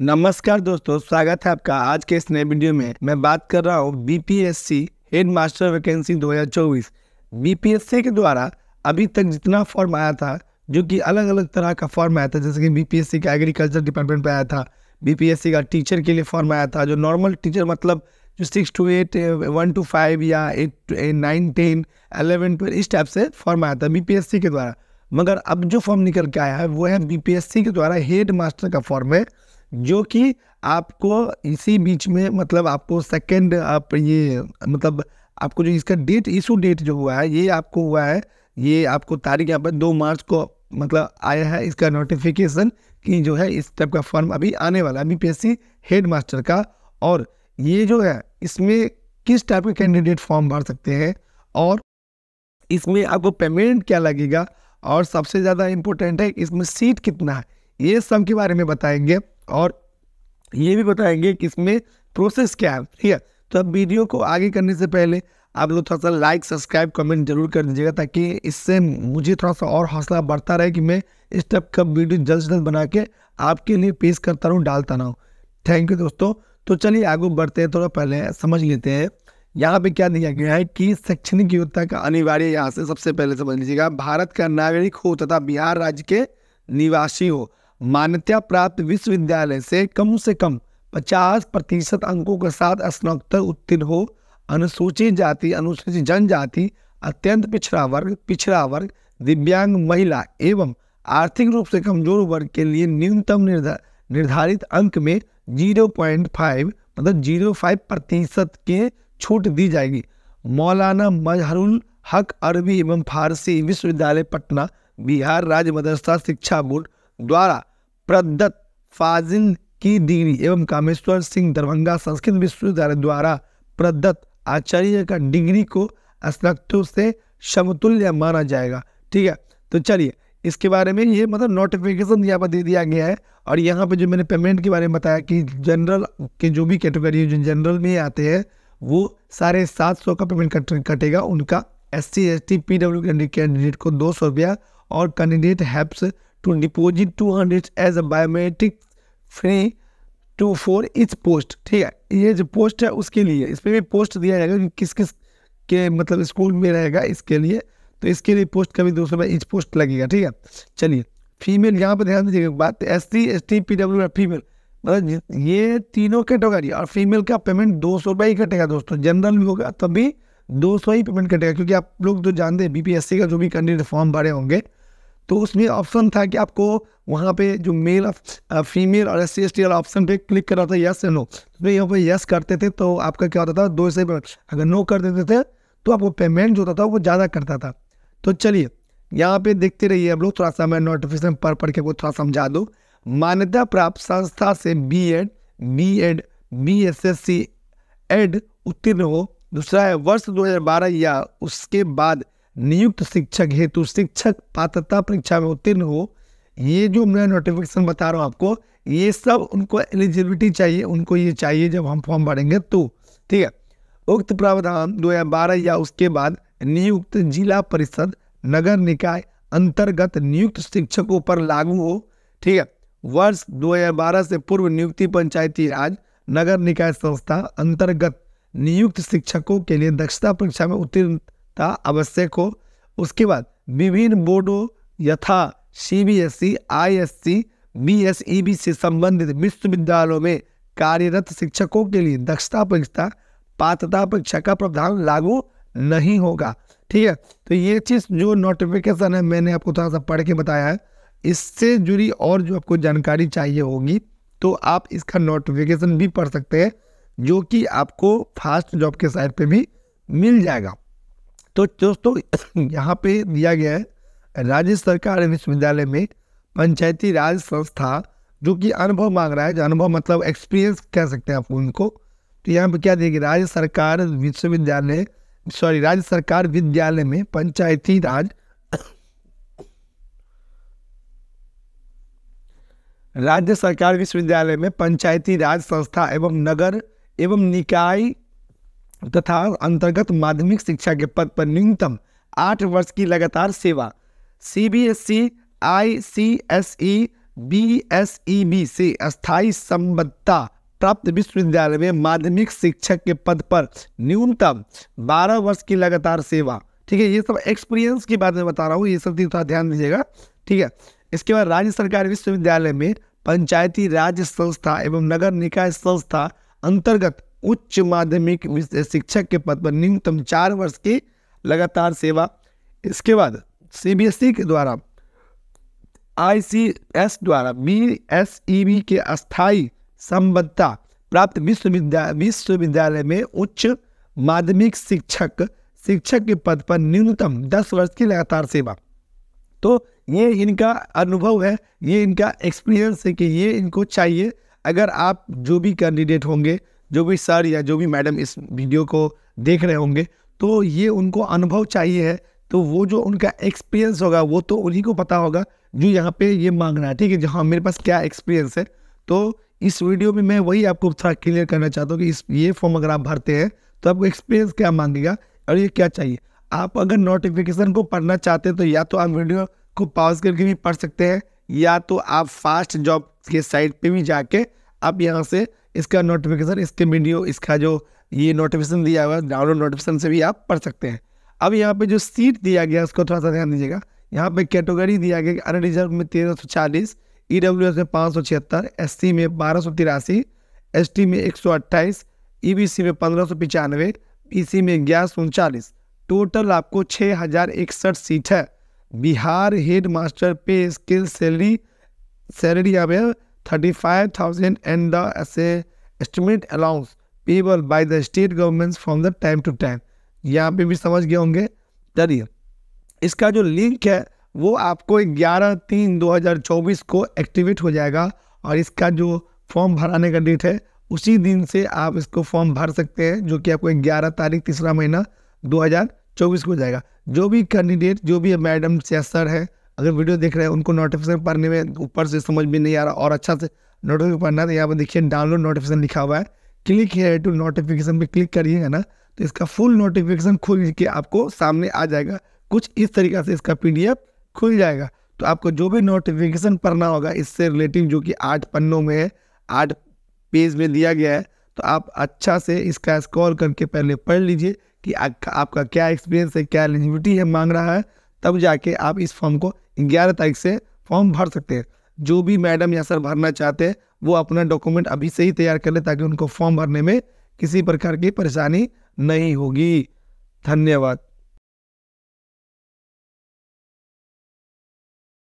नमस्कार दोस्तों स्वागत है आपका आज के इस नए वीडियो में मैं बात कर रहा हूँ BPSC head master vacancy 2024 BPSC के द्वारा अभी तक जितना फॉर्म आया था जो कि अलग अलग तरह का फॉर्म आया था जैसे कि बीपीएससी का एग्रीकल्चर डिपार्टमेंट पर आया था बीपीएससी का टीचर के लिए फॉर्म आया था जो नॉर्मल टीचर मतलब जो six to eight one to five या eight nine ten eleven twelve इस टाइप से फॉर्म आया था बीपीएससी के द्वारा मगर अब जो फॉर्म निकल के आया है वो है बीपीएससी के द्वारा हेड मास्टर का फॉर्म है जो कि आपको इसी बीच में मतलब आपको सेकेंड आप ये मतलब आपको जो इसका डेट इशू डेट जो हुआ है ये आपको हुआ है ये आपको तारीख यहाँ पर दो मार्च को मतलब आया है इसका नोटिफिकेशन कि जो है इस टाइप का फॉर्म अभी आने वाला है बी हेड मास्टर का और ये जो है इसमें किस टाइप के कैंडिडेट फॉर्म भर सकते हैं और इसमें आपको पेमेंट क्या लगेगा और सबसे ज़्यादा इम्पोर्टेंट है इसमें सीट कितना है ये सब के बारे में बताएंगे और ये भी बताएंगे कि इसमें प्रोसेस क्या है ठीक है तो अब वीडियो को आगे करने से पहले आप लोग थोड़ा सा लाइक सब्सक्राइब कमेंट जरूर कर दीजिएगा ताकि इससे मुझे थोड़ा सा और हौसला बढ़ता रहे कि मैं इस टाइप का वीडियो जल्द से जल्द बना के आपके लिए पेश करता रहूँ डालता ना हूँ थैंक यू दोस्तों तो चलिए आगे बढ़ते हैं थोड़ा पहले समझ लेते हैं यहाँ पे क्या दिया गया है कि शैक्षणिक योग्यता का अनिवार्य यहाँ से सबसे पहले समझ लीजिएगा भारत का नागरिक हो तथा बिहार राज्य के निवासी हो मान्यता प्राप्त विश्वविद्यालय से कम से कम 50 प्रतिशत अंकों के साथ स्नातक उत्तीर्ण हो अनुसूचित जाति अनुसूचित जनजाति अत्यंत पिछड़ा वर्ग पिछड़ा वर्ग दिव्यांग महिला एवं आर्थिक रूप से कमजोर वर्ग के लिए न्यूनतम निर्धा, निर्धारित अंक में 0.5 मतलब 0.5 प्रतिशत के छूट दी जाएगी मौलाना मजहरुल हक अरबी एवं फारसी विश्वविद्यालय पटना बिहार राज्य मदरसा शिक्षा बोर्ड द्वारा प्रदत्त फाजिल की डिग्री एवं कामेश्वर सिंह दरभंगा संस्कृत विश्वविद्यालय द्वारा प्रदत्त आचार्य का डिग्री को स्नातकों से समतुल्य माना जाएगा ठीक है तो चलिए इसके बारे में ये मतलब नोटिफिकेशन यहाँ पर दे दिया गया है और यहाँ पे जो मैंने पेमेंट के बारे में बताया कि जनरल के जो भी कैटेगरी जो जनरल में आते हैं वो साढ़े सात सौ का पेमेंट कट कटेगा उनका S C S T P W candidate को दो सौ रुपया और candidate has to deposit 200 as a biometric free to for each post ठीक है ये जो पोस्ट है उसके लिए इसमें भी पोस्ट दिया जाएगा कि किस किस के मतलब स्कूल में रहेगा इसके लिए तो इसके लिए पोस्ट का भी दो सौ इंच पोस्ट लगेगा ठीक है चलिए फीमेल यहाँ पर ध्यान दीजिएगा बात S C S T P W female मतलब ये तीनों कैटेगरी और फीमेल का पेमेंट दो सौ रुपये ही कटेगा दोस्तों जनरल भी होगा तभी दो सौ ही पेमेंट कटेगा क्योंकि आप लोग तो जानते हैं बी पी एस सी का जो भी कैंडिडेट फॉर्म भरे होंगे तो उसमें ऑप्शन था कि आपको वहाँ पे जो मेल फीमेल uh, और एस सी एस टी वाला ऑप्शन पे क्लिक कर रहा था यस या नो उसमें यहाँ पर यस करते थे तो आपका क्या होता था दो से अगर नो कर देते थे तो आपको पेमेंट जो होता था वो ज़्यादा करता था तो चलिए यहाँ पे देखते रहिए हम लोग थोड़ा सा मैं नोटिफिकेशन पढ़ पढ़ के वो थोड़ा समझा दूँ मान्यता प्राप्त संस्था से B Ed B Ed B S S C Ed उत्तीर्ण हो दूसरा है वर्ष 2012 या उसके बाद नियुक्त शिक्षक हेतु शिक्षक पात्रता परीक्षा में उत्तीर्ण हो ये जो मैं नोटिफिकेशन बता रहा हूँ आपको ये सब उनको एलिजिबिलिटी चाहिए उनको ये चाहिए जब हम फॉर्म भरेंगे तो ठीक है उक्त प्रावधान दो हजार बारह या उसके बाद नियुक्त जिला परिषद नगर निकाय अंतर्गत नियुक्त शिक्षकों पर लागू हो ठीक है वर्ष 2012 से पूर्व नियुक्ति पंचायती राज नगर निकाय संस्था अंतर्गत नियुक्त शिक्षकों के लिए दक्षता परीक्षा में उत्तीर्ण ता आवश्यक हो उसके बाद विभिन्न बोर्डों यथा C B S E I S C B S E B से संबंधित विश्वविद्यालयों में कार्यरत शिक्षकों के लिए दक्षता परीक्षा पात्रता परीक्षा का प्रावधान लागू नहीं होगा ठीक है तो ये चीज़ जो नोटिफिकेशन है मैंने आपको थोड़ा सा पढ़ के बताया है इससे जुड़ी और जो आपको जानकारी चाहिए होगी तो आप इसका नोटिफिकेशन भी पढ़ सकते हैं जो कि आपको फास्ट जॉब के साइड पे भी मिल जाएगा तो दोस्तों यहाँ पे दिया गया है राज्य सरकार विश्वविद्यालय में पंचायती राज संस्था जो कि अनुभव मांग रहा है जो अनुभव मतलब एक्सपीरियंस कह सकते हैं आप उनको तो यहाँ पे क्या देखिए राज्य सरकार विश्वविद्यालय सॉरी राज्य सरकार विद्यालय में पंचायती राज राज्य सरकार विश्वविद्यालय में पंचायती राज संस्था एवं नगर एवं निकाय तथा अंतर्गत माध्यमिक शिक्षा के पद पर न्यूनतम आठ वर्ष की लगातार सेवा C B S E I C S E B S E B से स्थायी संबद्धता प्राप्त विश्वविद्यालय में माध्यमिक शिक्षक के पद पर न्यूनतम बारह वर्ष की लगातार सेवा ठीक है ये सब एक्सपीरियंस की बात में बता रहा हूँ ये सब चीज़ थोड़ा ध्यान दीजिएगा ठीक है इसके बाद राज्य सरकार विश्वविद्यालय में पंचायती राज संस्था एवं नगर निकाय संस्था अंतर्गत उच्च माध्यमिक शिक्षक के पद पर न्यूनतम चार वर्ष की लगातार सेवा इसके बाद सीबीएसई e के द्वारा आईसीएस द्वारा बीएसईबी e के अस्थाई संबद्धता प्राप्त विश्वविद्यालय विश्वविद्यालय में उच्च माध्यमिक शिक्षक शिक्षक के पद पर न्यूनतम दस वर्ष की लगातार सेवा तो ये इनका अनुभव है ये इनका एक्सपीरियंस है कि ये इनको चाहिए अगर आप जो भी कैंडिडेट होंगे जो भी सर या जो भी मैडम इस वीडियो को देख रहे होंगे तो ये उनको अनुभव चाहिए है तो वो जो उनका एक्सपीरियंस होगा वो तो उन्हीं को पता होगा जो यहाँ पे ये मांग रहा है ठीक है जहाँ मेरे पास क्या एक्सपीरियंस है तो इस वीडियो में मैं वही आपको थोड़ा क्लियर करना चाहता हूँ कि इस ये फॉर्म अगर आप भरते हैं तो आपको एक्सपीरियंस क्या मांगेगा और ये क्या चाहिए आप अगर नोटिफिकेशन को पढ़ना चाहते हैं तो या तो आप वीडियो को पॉज करके भी पढ़ सकते हैं या तो आप फास्ट जॉब के साइट पर भी जाके आप यहाँ से इसका नोटिफिकेशन इसके वीडियो इसका जो ये नोटिफिकेशन दिया हुआ है डाउनलोड नोटिफिकेशन से भी आप पढ़ सकते हैं अब यहाँ पे जो सीट दिया गया उसको थोड़ा सा ध्यान दीजिएगा यहाँ पे कैटेगरी दिया गया अन रिजर्व में तेरह सौ चालीस ई डब्ल्यू एस में पाँच सौ छिहत्तर एस सी में बारह सौ तिरासी एस टी में एक सौ अट्ठाईस ई बी सी में पंद्रह सौ पचानवे ई सी में ग्यारह सौ उनचालीस टोटल आपको छः हज़ार इकसठ सीट है Bihar head master pay scale salary salary यहाँ पे 35,000 and the the as estimate allowance payable by the state governments from the time to time यहाँ पे भी समझ गए होंगे चलिए इसका जो लिंक है वो आपको 11 तीन 2024 को एक्टिवेट हो जाएगा और इसका जो फॉर्म भराने का डेट है उसी दिन से आप इसको फॉर्म भर सकते हैं जो कि आपको 11 तारीख तीसरा महीना 2024 को जाएगा जो भी कैंडिडेट जो भी मैडम या सर है अगर वीडियो देख रहे हैं उनको नोटिफिकेशन पढ़ने में ऊपर से समझ में नहीं आ रहा और अच्छा से नोटिफिकेशन पढ़ना है तो यहाँ पर देखिए डाउनलोड नोटिफिकेशन लिखा हुआ है क्लिक है टू नोटिफिकेशन पे क्लिक करिएगा ना तो इसका फुल नोटिफिकेशन खुल के आपको सामने आ जाएगा कुछ इस तरीका से इसका पी खुल जाएगा तो आपको जो भी नोटिफिकेशन पढ़ना होगा इससे रिलेटिव जो कि आठ पन्नों में है आठ पेज में दिया गया है तो आप अच्छा से इसका स्क्रॉल करके पहले पढ़ लीजिए कि आपका क्या एक्सपीरियंस है क्या एलिजिबिलिटी है मांग रहा है तब जाके आप इस फॉर्म को ग्यारह तारीख से फॉर्म भर सकते हैं जो भी मैडम या सर भरना चाहते हैं वो अपना डॉक्यूमेंट अभी से ही तैयार कर ले ताकि उनको फॉर्म भरने में किसी प्रकार की परेशानी नहीं होगी धन्यवाद